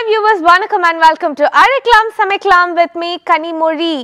hi viewers வணக்கம் and welcome to அழைக்கலாம் சமைக்கலாம் வித் மீ கனிமொழி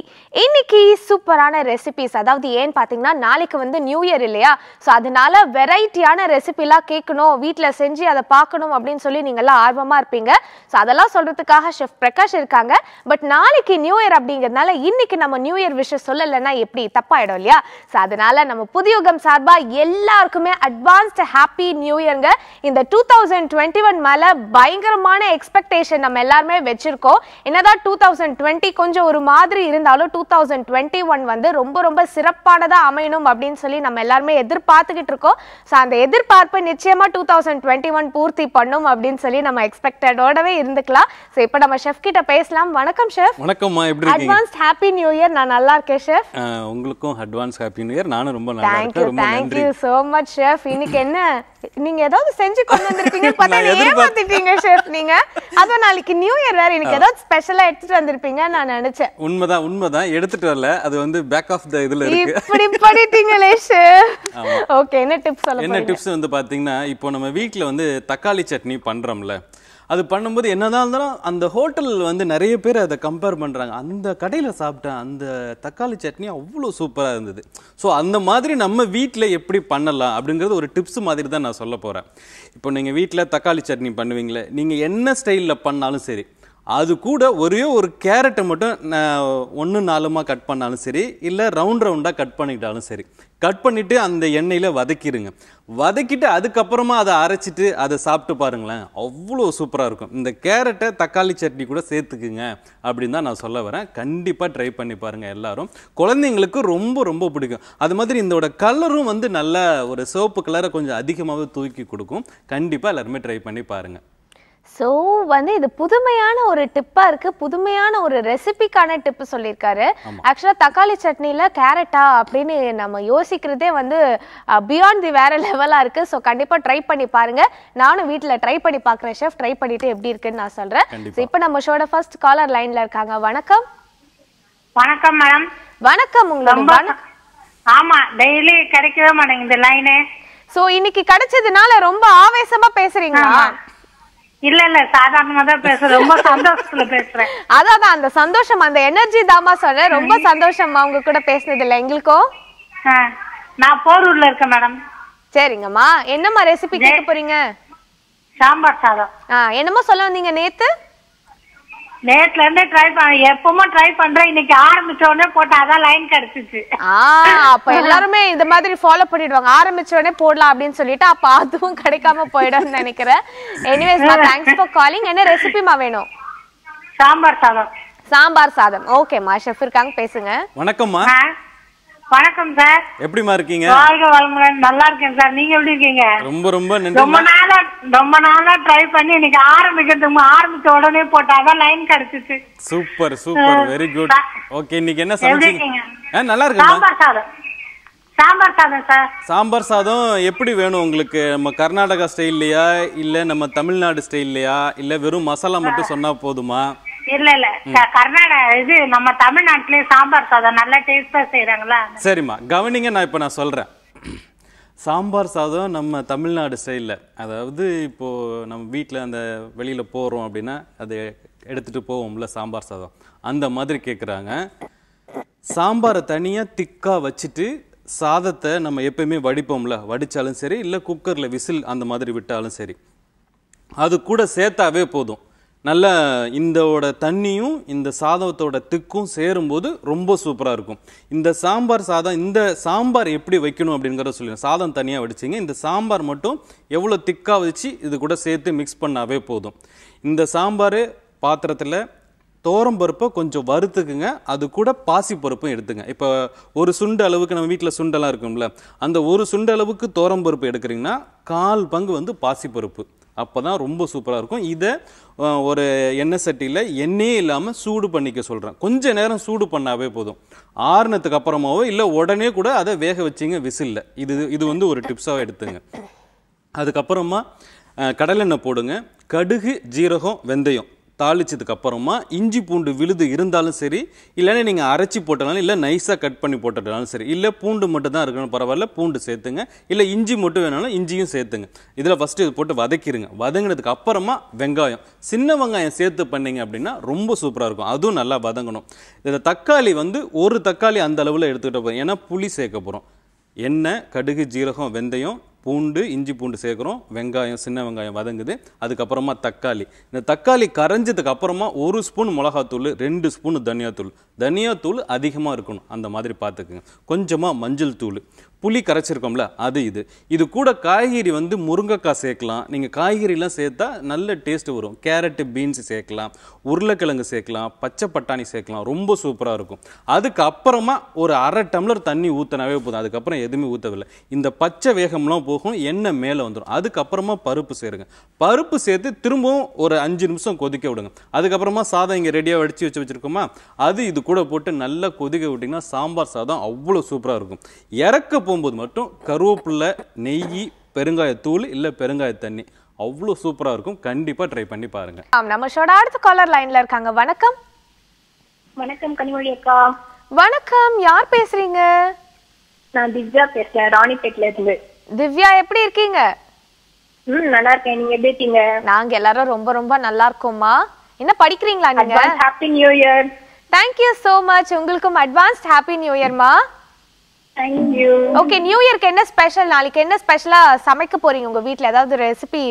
இன்னைக்கு சூப்பரான ரெசிபிஸ் அதாவது ஏன் பார்த்தீங்கன்னா நாளைக்கு வந்து நியூ இயர் இல்லையா ஸோ அதனால வெரைட்டியான ரெசிபிலாம் கேட்கணும் வீட்டில் செஞ்சு அதை பார்க்கணும் அப்படின்னு சொல்லி நீங்கள்லாம் ஆர்வமாக இருப்பீங்க ஸோ அதெல்லாம் சொல்கிறதுக்காக ஷெஃப் பிரகாஷ் இருக்காங்க பட் நாளைக்கு நியூ இயர் அப்படிங்கிறதுனால இன்னைக்கு நம்ம நியூ இயர் விஷயம் சொல்லலைன்னா எப்படி தப்பாயிடும் இல்லையா ஸோ அதனால நம்ம புதியுகம் சார்பாக எல்லாருக்குமே அட்வான்ஸ்ட் ஹாப்பி நியூ இயருங்க இந்த டூ தௌசண்ட் டுவெண்ட்டி ஒன் மேலே பயங்கரமான எக்ஸ்பெக்டேஷன் எக்ஸ்பெக்டேஷன் நம்ம எல்லாருமே வச்சிருக்கோம் என்னதான் டூ தௌசண்ட் டுவெண்ட்டி கொஞ்சம் ஒரு மாதிரி இருந்தாலும் டூ தௌசண்ட் டுவெண்ட்டி ஒன் வந்து ரொம்ப ரொம்ப சிறப்பானதாக அமையணும் அப்படின்னு சொல்லி நம்ம எல்லாருமே எதிர்பார்த்துக்கிட்டு இருக்கோம் ஸோ அந்த எதிர்பார்ப்பு நிச்சயமாக டூ தௌசண்ட் டுவெண்ட்டி ஒன் பூர்த்தி பண்ணும் அப்படின்னு சொல்லி நம்ம எக்ஸ்பெக்டடோடவே இருந்துக்கலாம் ஸோ இப்போ நம்ம ஷெஃப் கிட்ட பேசலாம் வணக்கம் ஷெஃப் வணக்கம் எப்படி அட்வான்ஸ் ஹாப்பி நியூ இயர் நான் நல்லா இருக்கேன் ஷெஃப் உங்களுக்கும் அட்வான்ஸ் ஹாப்பி நியூ இயர் நானும் ரொம்ப நல்லா இருக்கேன் thank you thank you so much chef இன்னைக்கு என்ன நீங்க ஏதாவது செஞ்சு கொண்டு வந்திருப்பீங்க பார்த்தா ஏமாத்திட்டீங்க ஷெஃப் நீங்க அது நாளைக்கு நியூ இயர் வேற எனக்கு ஏதாவது ஸ்பெஷலா எடுத்துட்டு வந்திருப்பீங்க நான் நினைச்சேன் உண்மைதான் உண்மைதான் எடுத்துட்டு வரல அது வந்து பேக் ஆஃப் த இதுல இருக்கு இப்படி பண்ணிட்டீங்களே ஓகே என்ன டிப்ஸ் சொல்லுங்க என்ன டிப்ஸ் வந்து பாத்தீங்கன்னா இப்போ நம்ம வீட்ல வந்து தக்காளி சட்னி பண்றோம்ல அது பண்ணும்போது என்னதான் இருந்தாலும் அந்த ஹோட்டல் வந்து நிறைய பேர் அதை கம்பேர் பண்ணுறாங்க அந்த கடையில் சாப்பிட்டேன் அந்த தக்காளி சட்னி அவ்வளோ சூப்பராக இருந்தது ஸோ அந்த மாதிரி நம்ம வீட்டில் எப்படி பண்ணலாம் அப்படிங்கிறது ஒரு டிப்ஸ் மாதிரி தான் நான் சொல்ல போகிறேன் இப்போ நீங்கள் வீட்டில் தக்காளி சட்னி பண்ணுவீங்களே நீங்கள் என்ன ஸ்டைலில் பண்ணாலும் சரி அது கூட ஒரே ஒரு கேரட்டை மட்டும் ஒன்று நாலுமாக கட் பண்ணாலும் சரி இல்லை ரவுண்ட் ரவுண்டாக கட் பண்ணிக்கிட்டாலும் சரி கட் பண்ணிவிட்டு அந்த எண்ணெயில் வதக்கிடுங்க வதக்கிட்டு அதுக்கப்புறமா அதை அரைச்சிட்டு அதை சாப்பிட்டு பாருங்களேன் அவ்வளோ சூப்பராக இருக்கும் இந்த கேரட்டை தக்காளி சட்னி கூட சேர்த்துக்குங்க அப்படின்னு தான் நான் சொல்ல வரேன் கண்டிப்பாக ட்ரை பண்ணி பாருங்கள் எல்லாரும் குழந்தைங்களுக்கு ரொம்ப ரொம்ப பிடிக்கும் அது மாதிரி இதோட கலரும் வந்து நல்ல ஒரு சிவப்பு கலரை கொஞ்சம் அதிகமாகவே தூக்கி கொடுக்கும் கண்டிப்பாக எல்லாருமே ட்ரை பண்ணி பாருங்கள் ஸோ வந்து இது புதுமையான ஒரு டிப்பாக இருக்கு புதுமையான ஒரு ரெசிபிக்கான டிப்பு சொல்லியிருக்காரு ஆக்சுவலாக தக்காளி சட்னியில் கேரட்டா அப்படின்னு நம்ம யோசிக்கிறதே வந்து பியாண்ட் தி வேற லெவலாக இருக்கு ஸோ கண்டிப்பாக ட்ரை பண்ணி பாருங்க நானும் வீட்டில் ட்ரை பண்ணி பார்க்குறேன் ஷெஃப் ட்ரை பண்ணிட்டு எப்படி இருக்குன்னு நான் சொல்கிறேன் இப்போ நம்ம ஷோட ஃபர்ஸ்ட் காலர் லைனில் இருக்காங்க வணக்கம் வணக்கம் மேடம் வணக்கம் உங்களுக்கு ஆமா டெய்லி கிடைக்கவே மாட்டேங்குது லைனு ஸோ இன்னைக்கு கிடைச்சதுனால ரொம்ப ஆவேசமா பேசுறீங்களா இல்ல இல்ல சாதாரணமா தான் பேசுறேன் ரொம்ப சந்தோஷத்துல பேசுறேன் அதான் அந்த சந்தோஷம் அந்த எனர்ஜி தாமா சொல்றேன் ரொம்ப சந்தோஷம் அவங்க கூட பேசுனது இல்ல எங்களுக்கும் நான் போரூர்ல இருக்கேன் மேடம் சரிங்கம்மா என்னம்மா ரெசிபி கேட்க போறீங்க சாம்பார் சாதம் என்னமோ சொல்ல வந்தீங்க நேத்து நேத்துல இருந்து ட்ரை பண்ண எப்பவும் ட்ரை பண்றேன் இன்னைக்கு ஆரம்பிச்ச உடனே போட்டா அதான் லைன் கிடைச்சிச்சு அப்ப எல்லாருமே இந்த மாதிரி ஃபாலோ பண்ணிடுவாங்க ஆரம்பிச்ச உடனே போடலாம் அப்படின்னு சொல்லிட்டு அப்ப அதுவும் கிடைக்காம போயிடும்னு நினைக்கிறேன் எனிவேஸ் தேங்க்ஸ் ஃபார் காலிங் என்ன ரெசிபிமா வேணும் சாம்பார் சாதம் சாம்பார் சாதம் ஓகேம்மா ஷெஃப் இருக்காங்க பேசுங்க வணக்கம்மா வணக்கம் சார் எப்படிமா இருக்கீங்க வாழ்க வளமுடன் நல்லா இருக்கேன் சார் நீங்க எப்படி இருக்கீங்க ரொம்ப ரொம்ப ரொம்ப நாளா ரொம்ப நாளா ட்ரை பண்ணி இன்னைக்கு ஆரம்பிக்கிறதுக்கு ஆரம்பிச்ச உடனே போட்டாதான் லைன் கிடைச்சிச்சு super super very good okay இன்னைக்கு என்ன சமைச்சீங்க நல்லா இருக்கு சாம்பார் சாதம் சாம்பார் சாதம் சார் சாம்பார் சாதம் எப்படி வேணும் உங்களுக்கு நம்ம கர்நாடகா ஸ்டைல்லையா இல்ல நம்ம தமிழ்நாடு ஸ்டைல்லையா இல்ல வெறும் மசாலா மட்டும் சொன்னா போதுமா இல்ல இல்ல கர்நாடகா இது நம்ம தமிழ்நாட்டிலே சாம்பார் சாதம் நல்லா டேஸ்டா செய்யறாங்களா சரிம்மா கவனிங்க நான் இப்ப நான் சொல்றேன் சாம்பார் சாதம் நம்ம தமிழ்நாடு சைடில் அதாவது இப்போது நம்ம வீட்டில் அந்த வெளியில் போகிறோம் அப்படின்னா அது எடுத்துகிட்டு போவோம்ல சாம்பார் சாதம் அந்த மாதிரி கேட்குறாங்க சாம்பாரை தனியாக திக்காக வச்சுட்டு சாதத்தை நம்ம எப்பயுமே வடிப்போம்ல வடித்தாலும் சரி இல்லை குக்கரில் விசில் அந்த மாதிரி விட்டாலும் சரி அது கூட சேர்த்தாவே போதும் நல்ல இந்தோட தண்ணியும் இந்த சாதத்தோட திக்கும் சேரும்போது ரொம்ப சூப்பராக இருக்கும் இந்த சாம்பார் சாதம் இந்த சாம்பார் எப்படி வைக்கணும் அப்படிங்கிறத சொல்லிடுறேன் சாதம் தனியாக வடிச்சிங்க இந்த சாம்பார் மட்டும் எவ்வளோ திக்காக வச்சு இது கூட சேர்த்து மிக்ஸ் பண்ணாவே போதும் இந்த சாம்பார் பாத்திரத்தில் தோரம்பருப்பை கொஞ்சம் வறுத்துக்குங்க அது கூட பாசி பருப்பும் எடுத்துங்க இப்போ ஒரு சுண்டு அளவுக்கு நம்ம வீட்டில் சுண்டெல்லாம் இருக்கும்ல அந்த ஒரு சுண்டு அளவுக்கு தோரம்பருப்பு எடுக்கிறீங்கன்னா கால் பங்கு வந்து பாசிப்பருப்பு அப்போ தான் ரொம்ப சூப்பராக இருக்கும் இதை ஒரு எண்ணெய் சட்டியில் எண்ணெயே இல்லாமல் சூடு பண்ணிக்க சொல்கிறேன் கொஞ்சம் நேரம் சூடு பண்ணாவே போதும் ஆறுனதுக்கு அப்புறமாவோ இல்லை உடனே கூட அதை வேக வச்சிங்க விசில்ல இது இது வந்து ஒரு டிப்ஸாக எடுத்துங்க அதுக்கப்புறமா கடலெண்ணெய் போடுங்க கடுகு ஜீரகம் வெந்தயம் தாளிச்சதுக்கப்புறமா இஞ்சி பூண்டு விழுது இருந்தாலும் சரி இல்லைன்னா நீங்கள் அரைச்சி போட்டனாலும் இல்லை நைஸாக கட் பண்ணி போட்டுட்டாலும் சரி இல்லை பூண்டு மட்டும் தான் இருக்கணும் பரவாயில்ல பூண்டு சேர்த்துங்க இல்லை இஞ்சி மட்டும் வேணாலும் இஞ்சியும் சேர்த்துங்க இதில் ஃபஸ்ட்டு இது போட்டு வதக்கிடுங்க வதங்கினதுக்கு அப்புறமா வெங்காயம் சின்ன வெங்காயம் சேர்த்து பண்ணிங்க அப்படின்னா ரொம்ப சூப்பராக இருக்கும் அதுவும் நல்லா வதங்கணும் இந்த தக்காளி வந்து ஒரு தக்காளி அந்த அளவில் எடுத்துக்கிட்ட போகிறோம் ஏன்னா புளி சேர்க்க போகிறோம் எண்ணெய் கடுகு ஜீரகம் வெந்தயம் பூண்டு இஞ்சி பூண்டு சேர்க்குறோம் வெங்காயம் சின்ன வெங்காயம் வதங்குது அதுக்கப்புறமா தக்காளி இந்த தக்காளி கரைஞ்சதுக்கு அப்புறமா ஒரு ஸ்பூன் மிளகாத்தூள் ரெண்டு ஸ்பூன் தனியாத்தூள் தனியாத்தூள் அதிகமாக இருக்கணும் அந்த மாதிரி பார்த்துக்குங்க கொஞ்சமாக மஞ்சள் தூள் புளி கரைச்சிருக்கோம்ல அது இது இது கூட காய்கறி வந்து முருங்கைக்காய் சேர்க்கலாம் நீங்கள் காய்கறிலாம் சேர்த்தா நல்ல டேஸ்ட் வரும் கேரட்டு பீன்ஸ் சேர்க்கலாம் உருளைக்கிழங்கு சேர்க்கலாம் பச்சை பட்டாணி சேர்க்கலாம் ரொம்ப சூப்பராக இருக்கும் அதுக்கப்புறமா ஒரு அரை டம்ளர் தண்ணி ஊற்றினாவே போதும் அதுக்கப்புறம் எதுவுமே ஊற்றவில்லை இந்த பச்சை வேகம்லாம் போ போகும் எண்ணெய் மேலே வந்துடும் அதுக்கப்புறமா பருப்பு சேருங்க பருப்பு சேர்த்து திரும்பவும் ஒரு அஞ்சு நிமிஷம் கொதிக்க விடுங்க அதுக்கப்புறமா சாதம் இங்கே ரெடியாக வடித்து வச்சு வச்சுருக்கோமா அது இது கூட போட்டு நல்லா கொதிக்க விட்டிங்கன்னா சாம்பார் சாதம் அவ்வளோ சூப்பராக இருக்கும் இறக்க போகும்போது மட்டும் கருவேப்பில்லை நெய் பெருங்காயத்தூள் இல்லை பெருங்காய தண்ணி அவ்வளோ சூப்பராக இருக்கும் கண்டிப்பாக ட்ரை பண்ணி பாருங்க நம்ம அடுத்த காலர் லைனில் இருக்காங்க வணக்கம் வணக்கம் கனிமொழி அக்கா வணக்கம் யார் பேசுறீங்க நான் திவ்யா பேசுறேன் ராணிப்பேட்ல இருந்து திவ்யா எப்படி இருக்கீங்க நல்லா இருக்கேன் நீங்க எப்படி இருக்கீங்க நாங்க எல்லாரும் ரொம்ப ரொம்ப நல்லா இருக்கோம்மா என்ன படிக்கிறீங்களா நீங்க happy new year thank you so much உங்களுக்கும் அட்வான்ஸ்ட் ஹாப்பி நியூ இயர்மா ஓகே நியூ இயர்க்கு என்ன ஸ்பெஷல் நாளைக்கு என்ன ஸ்பெஷலா சமைக்க போறீங்க உங்க வீட்ல ஏதாவது ரெசிபி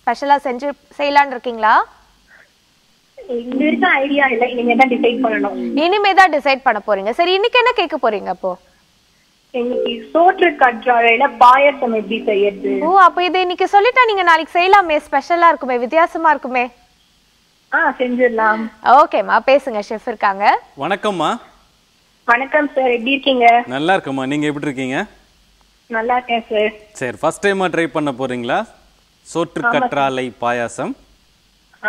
ஸ்பெஷலா செஞ்சு செய்யலாம்னு இருக்கீங்களா இனிமே தான் டிசைட் பண்ண போறீங்க சரி இன்னைக்கு என்ன கேட்க போறீங்க அப்போ இன்னைக்கு சோற்று கற்றாழையில பாயசம் எப்படி செய்யறது ஓ அப்ப இது இன்னைக்கு சொல்லிட்டா நீங்க நாளைக்கு செய்யலாமே ஸ்பெஷலா இருக்குமே வித்தியாசமா இருக்குமே ஆ செஞ்சிடலாம் ஓகேம்மா பேசுங்க ஷெஃப் இருக்காங்க வணக்கம்மா வணக்கம் சார் எப்படி இருக்கீங்க நல்லா இருக்கும்மா நீங்க எப்படி இருக்கீங்க நல்லா இருக்கேன் சார் சரி ஃபர்ஸ்ட் டைமா ட்ரை பண்ண போறீங்களா சோற்று கற்றாழை பாயாசம்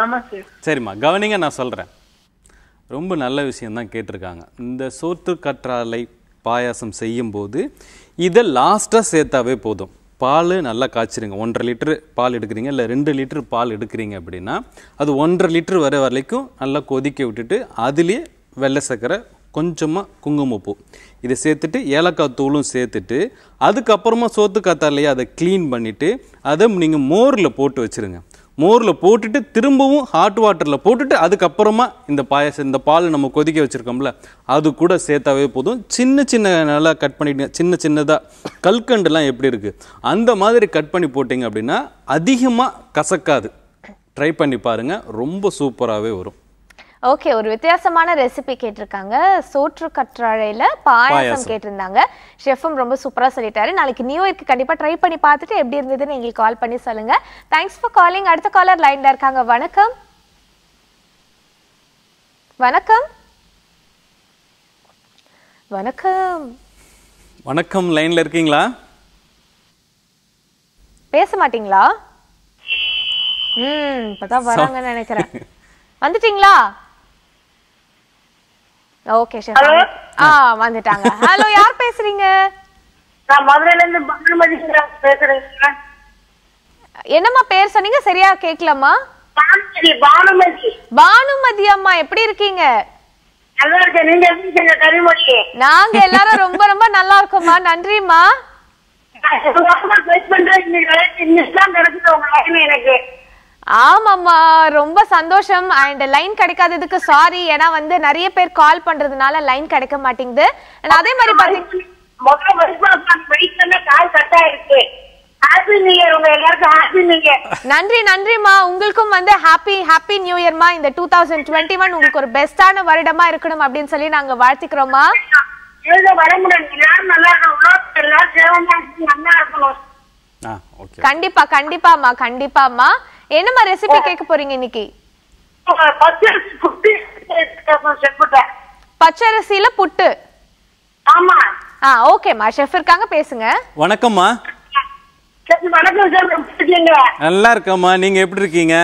ஆமா சரிம்மா கவனிங்க நான் சொல்றேன் ரொம்ப நல்ல விஷயம் தான் கேட்டிருக்காங்க இந்த சோற்று கற்றாழை பாயாசம் செய்யும்போது இதை லாஸ்ட்டாக சேர்த்தாவே போதும் பால் நல்லா காய்ச்சிருங்க ஒன்றரை லிட்டரு பால் எடுக்கிறீங்க இல்லை ரெண்டு லிட்டரு பால் எடுக்கிறீங்க அப்படின்னா அது ஒன்றரை லிட்டரு வர வரைக்கும் நல்லா கொதிக்க விட்டுட்டு அதுலேயே வெள்ளை சர்க்கரை கொஞ்சமாக குங்குமப்பூ இதை சேர்த்துட்டு ஏலக்காய் தூளும் சேர்த்துட்டு அதுக்கப்புறமா சோத்து காத்தாலையே அதை க்ளீன் பண்ணிவிட்டு அதை நீங்கள் மோரில் போட்டு வச்சுருங்க மோரில் போட்டுட்டு திரும்பவும் ஹாட் வாட்டரில் போட்டுட்டு அதுக்கப்புறமா இந்த பாயசம் இந்த பால் நம்ம கொதிக்க வச்சுருக்கோம்ல அது கூட சேர்த்தாவே போதும் சின்ன சின்ன நல்லா கட் பண்ணிட்டீங்க சின்ன சின்னதாக கல்கண்டுலாம் எப்படி இருக்குது அந்த மாதிரி கட் பண்ணி போட்டிங்க அப்படின்னா அதிகமாக கசக்காது ட்ரை பண்ணி பாருங்கள் ரொம்ப சூப்பராகவே வரும் ஓகே ஒரு வித்தியாசமான ரெசிபி கேட்டிருக்காங்க சோற்று கற்றாழையில பாயாசம் கேட்டிருந்தாங்க ஷெஃபும் ரொம்ப சூப்பரா சொல்லிட்டாரு நாளைக்கு நியூ இயர்க்கு கண்டிப்பா ட்ரை பண்ணி பார்த்துட்டு எப்படி இருந்ததுன்னு எங்களுக்கு கால் பண்ணி சொல்லுங்க தேங்க்ஸ் ஃபார் காலிங் அடுத்த காலர் லைன்ல இருக்காங்க வணக்கம் வணக்கம் வணக்கம் வணக்கம் லைன்ல இருக்கீங்களா பேச மாட்டீங்களா ம் இப்பதான் வராங்கன்னு நினைக்கிறேன் வந்துட்டீங்களா ஓகே ஆ வந்துட்டாங்க ஹலோ யார் பேசுறீங்க நான் மதுரையில இருந்து பானுமதி பேசுறேன் என்னம்மா பேர் சொன்னீங்க சரியா கேக்கலம்மா பானுமதி பானுமதி பானுமதி அம்மா எப்படி இருக்கீங்க நல்லா இருக்கேன் நீங்க எப்படி இருக்கீங்க கரிமொழி நாங்க எல்லாரும் ரொம்ப ரொம்ப நல்லா இருக்கோம்மா நன்றிம்மா எனக்கு ஆமாம்மா ரொம்ப சந்தோஷம் அண்ட் லைன் கிடைக்காததுக்கு சாரி ஏன்னா வந்து நிறைய பேர் கால் பண்றதுனால லைன் கிடைக்க மாட்டேங்குது அண்ட் அதே மாதிரி நன்றி நன்றிமா உங்களுக்கும் வந்து ஹாப்பி ஹாப்பி நியூ இயர்மா இந்த டூ தௌசண்ட் டுவெண்ட்டி ஒன் உங்களுக்கு ஒரு பெஸ்டான வருடமா இருக்கணும் அப்படின்னு சொல்லி நாங்க வாழ்த்துக்கிறோமா கண்டிப்பா கண்டிப்பாமா கண்டிப்பாமா என்னமா ரெசிபி கேட்க போறீங்க இன்னைக்கு அரிசியில புட்டு ஆமா ஆ ஓகேம்மா ஷெஃப் இருக்காங்க பேசுங்க வணக்கம்மா வணக்கம் சார் நல்லா இருக்கம்மா நீங்க எப்படி இருக்கீங்க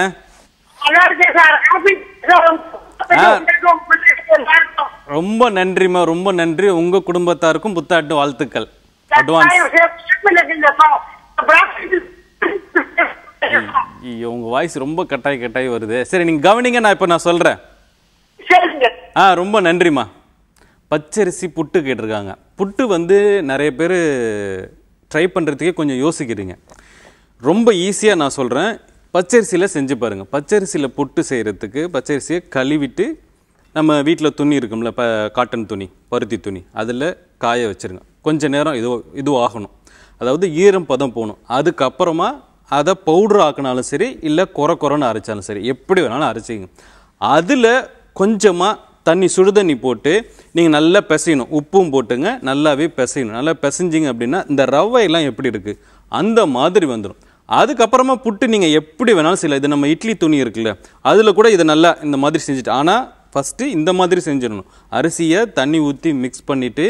ரொம்ப நன்றிமா ரொம்ப நன்றி உங்க குடும்பத்தாருக்கும் புத்தாட்டு வாழ்த்துக்கள் அட்வான்ஸ் ஐயோ உங்க வாய்ஸ் ரொம்ப கட்டாய் கட்டாய் வருது சரி நீங்க கவனிங்க நான் இப்ப நான் சொல்றேன் ஆ ரொம்ப நன்றிம்மா பச்சரிசி புட்டு கேட்டிருக்காங்க புட்டு வந்து நிறைய பேர் ட்ரை பண்ணுறதுக்கே கொஞ்சம் யோசிக்கிறீங்க ரொம்ப ஈஸியாக நான் சொல்கிறேன் பச்சரிசியில் செஞ்சு பாருங்கள் பச்சரிசியில் புட்டு செய்கிறதுக்கு பச்சரிசியை கழுவிட்டு நம்ம வீட்டில் துணி இருக்கும்ல இப்போ காட்டன் துணி பருத்தி துணி அதில் காய வச்சுருங்க கொஞ்சம் நேரம் இது இது அதாவது ஈரம் பதம் போகணும் அதுக்கப்புறமா அதை பவுடர் ஆக்கினாலும் சரி இல்லை குற குறைன்னு அரைச்சாலும் சரி எப்படி வேணாலும் அரைச்சிங்க அதில் கொஞ்சமாக தண்ணி சுடுதண்ணி போட்டு நீங்கள் நல்லா பிசையணும் உப்பும் போட்டுங்க நல்லாவே பிசையணும் நல்லா பிசைஞ்சிங்க அப்படின்னா இந்த ரவையெல்லாம் எப்படி இருக்குது அந்த மாதிரி வந்துடும் அதுக்கப்புறமா புட்டு நீங்கள் எப்படி வேணாலும் செய்யலாம் இது நம்ம இட்லி துணி இருக்குல்ல அதில் கூட இதை நல்லா இந்த மாதிரி செஞ்சுட்டு ஆனால் ஃபஸ்ட்டு இந்த மாதிரி செஞ்சிடணும் அரிசியை தண்ணி ஊற்றி மிக்ஸ் பண்ணிவிட்டு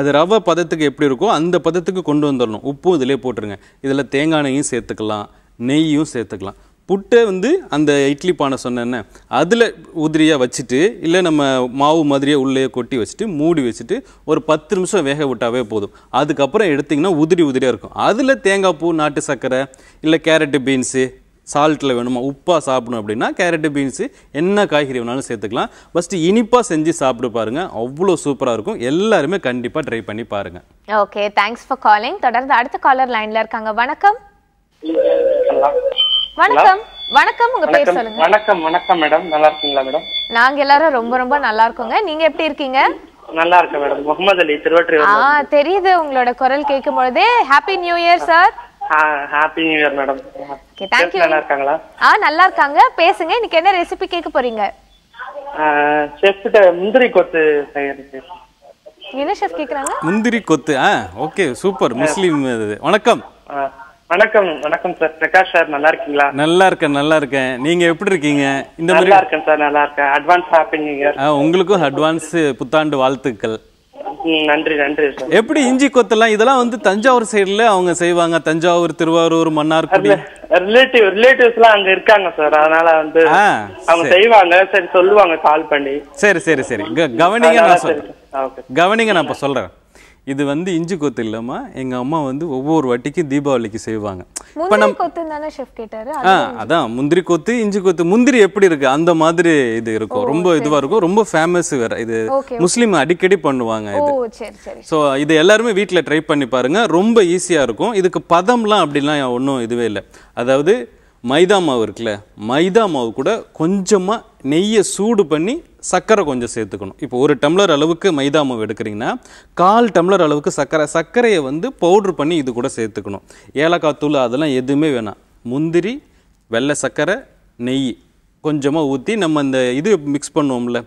அது ரவை பதத்துக்கு எப்படி இருக்கோ அந்த பதத்துக்கு கொண்டு வந்துடணும் உப்பும் இதிலே போட்டுருங்க இதில் தேங்காய் சேர்த்துக்கலாம் நெய்யும் சேர்த்துக்கலாம் புட்டை வந்து அந்த இட்லி பானை சொன்னேன்னே அதில் உதிரியாக வச்சுட்டு இல்லை நம்ம மாவு மாதிரியே உள்ளே கொட்டி வச்சுட்டு மூடி வச்சுட்டு ஒரு பத்து நிமிஷம் வேக விட்டாவே போதும் அதுக்கப்புறம் எடுத்திங்கன்னா உதிரி உதிரியாக இருக்கும் அதில் தேங்காய் பூ நாட்டு சர்க்கரை இல்லை கேரட்டு பீன்ஸு சால்ட்டில் வேணுமா உப்பாக சாப்பிடணும் அப்படின்னா கேரட்டு பீன்ஸு என்ன காய்கறி வேணாலும் சேர்த்துக்கலாம் ஃபஸ்ட்டு இனிப்பாக செஞ்சு சாப்பிட்டு பாருங்கள் அவ்வளோ சூப்பராக இருக்கும் எல்லாருமே கண்டிப்பாக ட்ரை பண்ணி பாருங்கள் ஓகே தேங்க்ஸ் ஃபார் காலிங் தொடர்ந்து அடுத்த காலர் லைனில் இருக்காங்க வணக்கம் வணக்கம் வணக்கம் உங்க பேர் சொல்லுங்க வணக்கம் வணக்கம் மேடம் நல்லா இருக்கீங்களா மேடம் நாங்க எல்லாரும் ரொம்ப ரொம்ப நல்லா இருக்கோங்க நீங்க எப்படி இருக்கீங்க நல்லா இருக்கேன் மேடம் முகமது அலி திருவற்றி ஆ தெரியுது உங்களோட குரல் கேட்கும் பொழுதே happy new year sir happy new year madam okay thank நல்லா இருக்காங்களா ஆ நல்லா இருக்காங்க பேசுங்க இன்னைக்கு என்ன ரெசிபி கேக்க போறீங்க செஃப் முந்திரி கொத்து செய்யறது என்ன செஃப் கேக்குறாங்க முந்திரி கொத்து ஆ ஓகே சூப்பர் முஸ்லிம் வணக்கம் வணக்கம் வணக்கம் சார் பிரகாஷ் சார் நல்லா இருக்கீங்களா நல்லா இருக்கேன் நல்லா இருக்கேன் நீங்க எப்படி இருக்கீங்க இந்த மாதிரி நல்லா இருக்கேன் சார் நல்லா இருக்கேன் அட்வான்ஸ் ஹாப்பி நியூ இயர் உங்களுக்கும் அட்வான்ஸ் புத்தாண்டு வாழ்த்துக்கள் நன்றி நன்றி எப்படி இஞ்சி கொத்தலாம் இதெல்லாம் வந்து தஞ்சாவூர் சைடுல அவங்க செய்வாங்க தஞ்சாவூர் திருவாரூர் மன்னார்குடி ரிலேட்டிவ் ரிலேட்டிவ்ஸ் எல்லாம் அங்க இருக்காங்க சார் அதனால வந்து அவங்க செய்வாங்க சரி சொல்லுவாங்க கால் பண்ணி சரி சரி சரி கவனிங்க நான் சொல்றேன் கவனிங்க நான் இப்ப சொல்றேன் இது வந்து இஞ்சி கொத்து இல்லாமல் எங்க அம்மா வந்து ஒவ்வொரு வாட்டிக்கு தீபாவளிக்கு செய்வாங்க இப்போ நம்ம ஆ அதான் முந்திரி கொத்து இஞ்சி கொத்து முந்திரி எப்படி இருக்கு அந்த மாதிரி இது இருக்கும் ரொம்ப இதுவாக இருக்கும் ரொம்ப ஃபேமஸ் வேற இது முஸ்லீம் அடிக்கடி பண்ணுவாங்க இது ஸோ இது எல்லாருமே வீட்டில் ட்ரை பண்ணி பாருங்க ரொம்ப ஈஸியாக இருக்கும் இதுக்கு பதம்லாம் அப்படிலாம் ஒன்றும் இதுவே இல்லை அதாவது மைதா மாவு இருக்குல்ல மைதா மாவு கூட கொஞ்சமாக நெய்யை சூடு பண்ணி சர்க்கரை கொஞ்சம் சேர்த்துக்கணும் இப்போ ஒரு டம்ளர் அளவுக்கு மைதா மாவு எடுக்கிறீங்கன்னா கால் டம்ளர் அளவுக்கு சர்க்கரை சர்க்கரையை வந்து பவுட்ரு பண்ணி இது கூட சேர்த்துக்கணும் ஏலக்காய் தூள் அதெல்லாம் எதுவுமே வேணாம் முந்திரி வெள்ளை சர்க்கரை நெய் கொஞ்சமாக ஊற்றி நம்ம இந்த இது மிக்ஸ் பண்ணுவோம்ல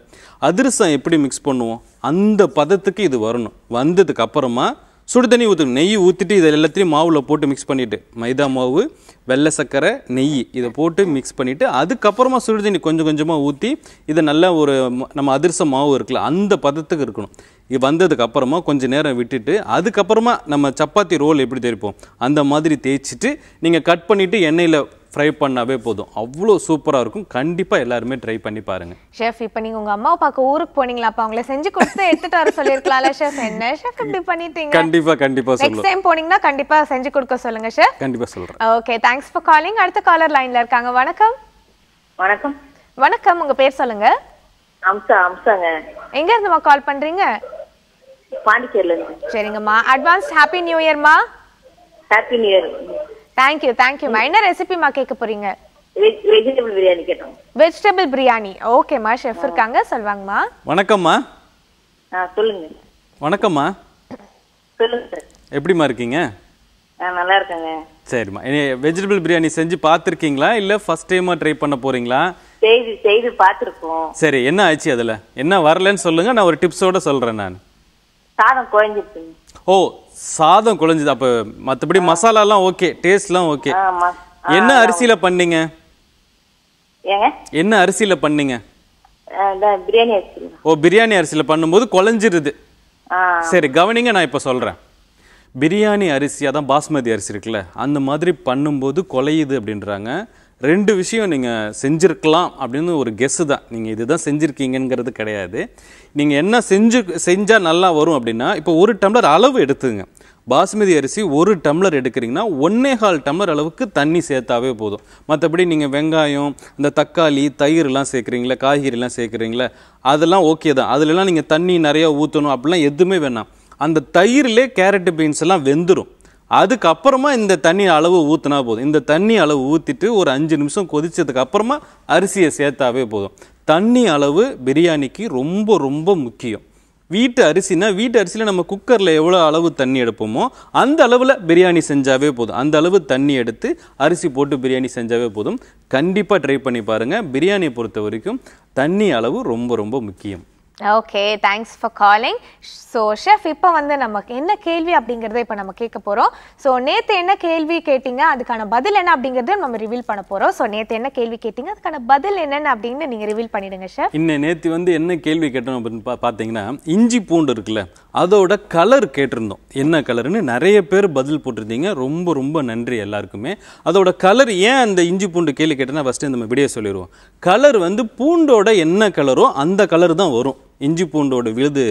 அதிரசம் எப்படி மிக்ஸ் பண்ணுவோம் அந்த பதத்துக்கு இது வரணும் வந்ததுக்கு அப்புறமா சுடு தண்ணி ஊற்றணும் நெய் ஊற்றிட்டு இது எல்லாத்தையும் மாவில் போட்டு மிக்ஸ் பண்ணிவிட்டு மைதா மாவு வெள்ளை சர்க்கரை நெய் இதை போட்டு மிக்ஸ் பண்ணிவிட்டு அதுக்கப்புறமா சுடு தண்ணி கொஞ்சம் கொஞ்சமாக ஊற்றி இதை நல்லா ஒரு நம்ம அதிர்ச மாவு இருக்குல்ல அந்த பதத்துக்கு இருக்கணும் இது வந்ததுக்கு அப்புறமா கொஞ்சம் நேரம் விட்டுட்டு அதுக்கப்புறமா நம்ம சப்பாத்தி ரோல் எப்படி தெரிப்போம் அந்த மாதிரி தேய்ச்சிட்டு நீங்கள் கட் பண்ணிவிட்டு எண்ணெயில் ஃப்ரை பண்ணாவே போதும் அவ்வளோ சூப்பராக இருக்கும் கண்டிப்பாக எல்லாருமே ட்ரை பண்ணி பாருங்க ஷெஃப் இப்போ நீங்கள் உங்கள் அம்மா பார்க்க ஊருக்கு போனீங்களா அப்போ அவங்கள செஞ்சு கொடுத்து எடுத்துட்டு வர சொல்லியிருக்கலாம்ல ஷெஃப் என்ன ஷெஃப் இப்படி பண்ணிட்டீங்க கண்டிப்பாக கண்டிப்பாக நெக்ஸ்ட் டைம் போனீங்கன்னா கண்டிப்பாக செஞ்சு கொடுக்க சொல்லுங்கள் ஷெஃப் கண்டிப்பாக சொல்கிறேன் ஓகே தேங்க்ஸ் ஃபார் காலிங் அடுத்த காலர் லைனில் இருக்காங்க வணக்கம் வணக்கம் வணக்கம் உங்க பேர் சொல்லுங்க அம்சா அம்சாங்க எங்க இருந்துமா கால் பண்றீங்க பாண்டிச்சேரில இருந்து சரிங்கம்மா அட்வான்ஸ் ஹாப்பி நியூ இயர்மா happy new year thank you thank you தேங்க்யூமா என்ன ரெசிபிமா கேட்க போறீங்க வெஜிடபிள் பிரியாணி கேட்டோம் வெஜிடபிள் பிரியாணி ஓகேம்மா ஷெஃப் இருக்காங்க சொல்வாங்கம்மா வணக்கம்மா சொல்லுங்க வணக்கம்மா சொல்லுங்க எப்படிமா இருக்கீங்க நல்லா இருக்கேங்க சரிம்மா வெஜிடபிள் பிரியாணி செஞ்சு பார்த்துருக்கீங்களா இல்ல ஃபர்ஸ்ட் டைமா ட்ரை பண்ண போறீங்களா செய்து செய்து பார்த்துருக்கோம் சரி என்ன ஆச்சு அதில் என்ன வரலன்னு சொல்லுங்க நான் ஒரு டிப்ஸோட சொல்கிறேன் நான் சாதம் குழஞ்சிருச்சுங்க ஓ சாதம் குழஞ்சுது அப்போ மற்றபடி மசாலாலாம் ஓகே எல்லாம் ஓகே என்ன அரிசியில பண்ணீங்க என்ன அரிசியில பண்ணீங்க பிரியாணி ஓ பிரியாணி அரிசியில் பண்ணும்போது குழஞ்சிருது சரி கவனிங்க நான் இப்போ சொல்கிறேன் பிரியாணி அரிசி தான் பாஸ்மதி அரிசி இருக்குல்ல அந்த மாதிரி பண்ணும்போது குலையுது அப்படின்றாங்க ரெண்டு விஷயம் நீங்கள் செஞ்சுருக்கலாம் அப்படின்னு ஒரு கெஸ்ஸு தான் நீங்கள் இதுதான் செஞ்சுருக்கீங்கிறது கிடையாது நீங்கள் என்ன செஞ்சு செஞ்சால் நல்லா வரும் அப்படின்னா இப்போ ஒரு டம்ளர் அளவு எடுத்துங்க பாஸ்மதி அரிசி ஒரு டம்ளர் எடுக்கிறீங்கன்னா ஒன்னே கால் டம்ளர் அளவுக்கு தண்ணி சேர்த்தாவே போதும் மற்றபடி நீங்கள் வெங்காயம் இந்த தக்காளி தயிர்லாம் சேர்க்குறீங்களா காய்கறிலாம் சேர்க்குறீங்களா அதெல்லாம் ஓகே தான் அதுலலாம் நீங்கள் தண்ணி நிறையா ஊற்றணும் அப்படிலாம் எதுவுமே வேணாம் அந்த தயிரிலே கேரட்டு பீன்ஸ் எல்லாம் வெந்துடும் அதுக்கப்புறமா இந்த தண்ணி அளவு ஊற்றினா போதும் இந்த தண்ணி அளவு ஊற்றிட்டு ஒரு அஞ்சு நிமிஷம் கொதித்ததுக்கு அப்புறமா அரிசியை சேர்த்தாவே போதும் தண்ணி அளவு பிரியாணிக்கு ரொம்ப ரொம்ப முக்கியம் வீட்டு அரிசினா வீட்டு அரிசியில் நம்ம குக்கரில் எவ்வளோ அளவு தண்ணி எடுப்போமோ அந்த அளவில் பிரியாணி செஞ்சாவே போதும் அந்த அளவு தண்ணி எடுத்து அரிசி போட்டு பிரியாணி செஞ்சாவே போதும் கண்டிப்பாக ட்ரை பண்ணி பாருங்கள் பிரியாணியை பொறுத்த வரைக்கும் தண்ணி அளவு ரொம்ப ரொம்ப முக்கியம் okay thanks for calling so chef இப்போ வந்து நமக்கு என்ன கேள்வி அப்படிங்கிறத இப்போ நம்ம கேட்க போகிறோம் ஸோ நேற்று என்ன கேள்வி கேட்டிங்க அதுக்கான பதில் என்ன அப்படிங்கிறத நம்ம ரிவீல் பண்ண போகிறோம் ஸோ நேற்று என்ன கேள்வி கேட்டிங்க அதுக்கான பதில் என்னென்னு அப்படின்னு நீங்கள் ரிவீல் பண்ணிடுங்க ஷெஃப் இன்னும் நேற்று வந்து என்ன கேள்வி கேட்டோம் அப்படின்னு பா பார்த்தீங்கன்னா இஞ்சி பூண்டு இருக்குல்ல அதோட கலர் கேட்டிருந்தோம் என்ன கலர்னு நிறைய பேர் பதில் போட்டிருந்தீங்க ரொம்ப ரொம்ப நன்றி எல்லாருக்குமே அதோட கலர் ஏன் அந்த இஞ்சி பூண்டு கேள்வி கேட்டோம்னா ஃபஸ்ட்டு நம்ம விடிய சொல்லிடுவோம் கலர் வந்து பூண்டோட என்ன கலரோ அந்த கலர் தான் வரும் இஞ்சி பூண்டோட விழுது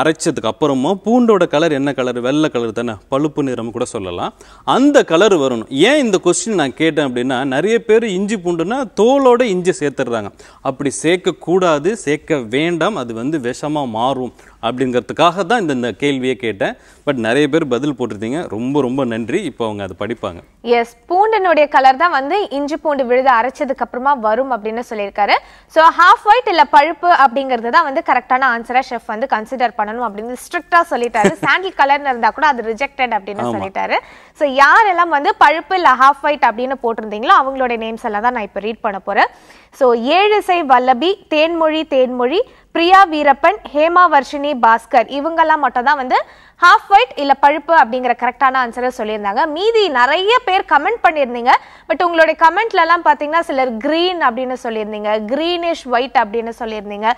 அரைச்சதுக்கு அப்புறமா பூண்டோட கலர் என்ன கலர் வெள்ளை கலர் தானே பழுப்பு நிறம் கூட சொல்லலாம் அந்த கலர் வரணும் ஏன் இந்த கொஸ்டின் நான் கேட்டேன் அப்படின்னா நிறைய பேர் இஞ்சி பூண்டுனா தோலோட இஞ்சி சேர்த்துடுறாங்க அப்படி சேர்க்கக்கூடாது சேர்க்க வேண்டாம் அது வந்து விஷமாக மாறும் அப்படிங்கிறதுக்காக தான் இந்த கேள்வியை கேட்டேன் பட் நிறைய பேர் பதில் போட்டிருந்தீங்க ரொம்ப ரொம்ப நன்றி இப்போ அவங்க அதை படிப்பாங்க எஸ் பூண்டனுடைய கலர் தான் வந்து இஞ்சி பூண்டு விழுது அரைச்சதுக்கு அப்புறமா வரும் அப்படின்னு சொல்லியிருக்காரு ஸோ ஹாஃப் ஒயிட் இல்லை பழுப்பு அப்படிங்கிறது தான் வந்து கரெக்டான ஆன்சராக ஷெஃப் வந்து கன்சிடர் பண்ணணும் அப்படின்னு ஸ்ட்ரிக்டாக சொல்லிட்டாரு சாண்டில் கலர்னு இருந்தால் கூட அது ரிஜெக்டட் அப்படின்னு சொல்லிட்டாரு ஸோ யாரெல்லாம் வந்து பழுப்பு இல்லை ஹாஃப் ஒயிட் அப்படின்னு போட்டிருந்தீங்களோ அவங்களுடைய நேம்ஸ் எல்லாம் தான் நான் இப்போ ரீட் பண்ண போகிறேன் ஸோ ஏழு இசை வல்லபி தேன்மொழி தேன்மொழி பிரியா வீரப்பன் ஹேமா வர்ஷினி பாஸ்கர் இவங்கெல்லாம் மட்டும் தான் வந்து ஹாஃப் ஒயிட் இல்லை பழுப்பு அப்படிங்கிற கரெக்டான ஆன்சரை சொல்லியிருந்தாங்க மீதி நிறைய பேர் கமெண்ட் பண்ணியிருந்தீங்க பட் உங்களுடைய கமெண்ட்லலாம் பார்த்தீங்கன்னா சிலர் க்ரீன் அப்படின்னு சொல்லியிருந்தீங்க க்ரீனிஷ் ஒயிட் அப்படின்னு சொல்லியிருந்தீங்க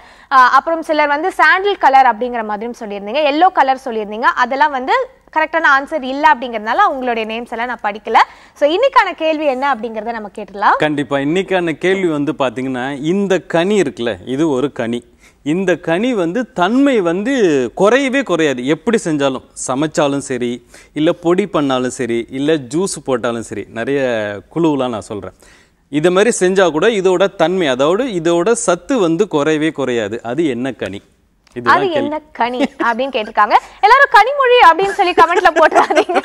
அப்புறம் சிலர் வந்து சாண்டில் கலர் அப்படிங்கிற மாதிரியும் சொல்லியிருந்தீங்க எல்லோ கலர் சொல்லியிருந்தீங்க அதெல்லாம் வந்து கரெக்டான ஆன்சர் இல்லை அப்படிங்கறதுனால உங்களுடைய நேம்ஸ் எல்லாம் நான் படிக்கல ஸோ இன்னைக்கான கேள்வி என்ன அப்படிங்கிறத நம்ம கேட்டுடலாம் கண்டிப்பாக இன்னைக்கான கேள்வி வந்து பார்த்தீங்கன்னா இந்த கனி இருக்குல்ல இது ஒரு கனி இந்த கனி வந்து தன்மை வந்து குறையவே குறையாது எப்படி செஞ்சாலும் சமைச்சாலும் சரி இல்லை பொடி பண்ணாலும் சரி இல்லை ஜூஸ் போட்டாலும் சரி நிறைய குழுவெலாம் நான் சொல்கிறேன் இதை மாதிரி செஞ்சால் கூட இதோட தன்மை அதாவது இதோட சத்து வந்து குறையவே குறையாது அது என்ன கனி அது என்ன கனி அப்படின்னு கேட்டிருக்காங்க எல்லாரும் கனிமொழி அப்படின்னு சொல்லி கமெண்ட்ல போட்டுறாதீங்க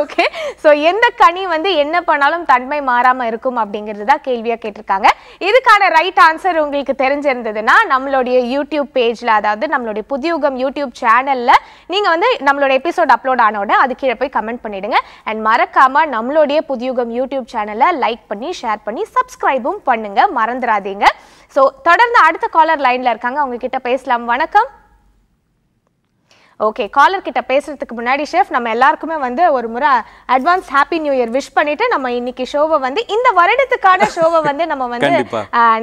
ஓகே ஸோ எந்த கனி வந்து என்ன பண்ணாலும் தன்மை மாறாம இருக்கும் அப்படிங்கிறது தான் கேள்வியா கேட்டிருக்காங்க இதுக்கான ரைட் ஆன்சர் உங்களுக்கு தெரிஞ்சிருந்ததுன்னா நம்மளுடைய யூடியூப் பேஜ்ல அதாவது நம்மளுடைய புதியுகம் யூடியூப் சேனல்ல நீங்க வந்து நம்மளோட எபிசோட் அப்லோட் ஆன உடனே அது கீழே போய் கமெண்ட் பண்ணிடுங்க அண்ட் மறக்காம நம்மளுடைய புதியுகம் யூடியூப் சேனல்ல லைக் பண்ணி ஷேர் பண்ணி சப்ஸ்கிரைபும் பண்ணுங்க மறந்துடாதீங்க சோ தொடர்ந்து அடுத்த காலர் லைன்ல இருக்காங்க அவங்க கிட்ட கிட்ட பேசலாம் வணக்கம் ஓகே காலர் கிட்ட பேசுறதுக்கு முன்னாடி ஷெஃப் நம்ம எல்லாருக்குமே வந்து ஒரு முறை advance happy new year wish பண்ணிட்டு நம்ம இன்னைக்கு ஷோவை வந்து இந்த வருடத்துக்கான ஷோவை வந்து நம்ம வந்து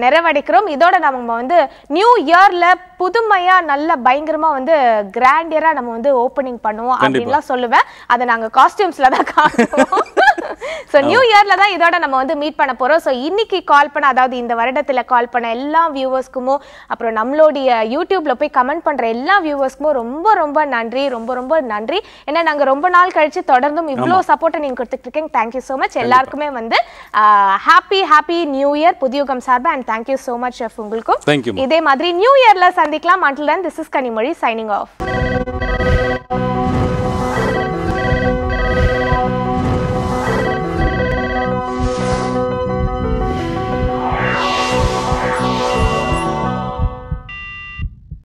நிறைவடைக்கிறோம் இதோட நம்ம வந்து நியூ இயர்ல புதுமையா நல்ல பயங்கரமா வந்து கிராண்டியரா நம்ம வந்து ஓப்பனிங் பண்ணுவோம் அப்படின்லாம் சொல்லுவேன் அதை நாங்க காஸ்டியூம்ஸ்ல தான் காட்டுவோம் ஸோ நியூ இயர்ல தான் இதோட நம்ம வந்து மீட் பண்ண போறோம் ஸோ இன்னைக்கு கால் பண்ண அதாவது இந்த வருடத்துல கால் பண்ண எல்லா வியூவர்ஸ்க்குமோ அப்புறம் நம்மளுடைய யூடியூப்ல போய் கமெண்ட் பண்ற எல்லா வியூவர்ஸ்க்குமோ ரொம்ப ரொம்ப நன்றி ரொம்ப ரொம்ப நன்றி ஏன்னா நாங்கள் ரொம்ப நாள் கழிச்சு தொடர்ந்தும் இவ்வளவு சப்போர்ட்டை நீங்க கொடுத்துட்டு இருக்கீங்க தேங்க்யூ ஸோ மச் எல்லாருக்குமே வந்து happy happy new year Puthuyugam சார்பு and thank you so much chef உங்களுக்கும் இதே மாதிரி நியூ இயர்ல சந்திக்கலாம் and this is Kanimozhi signing of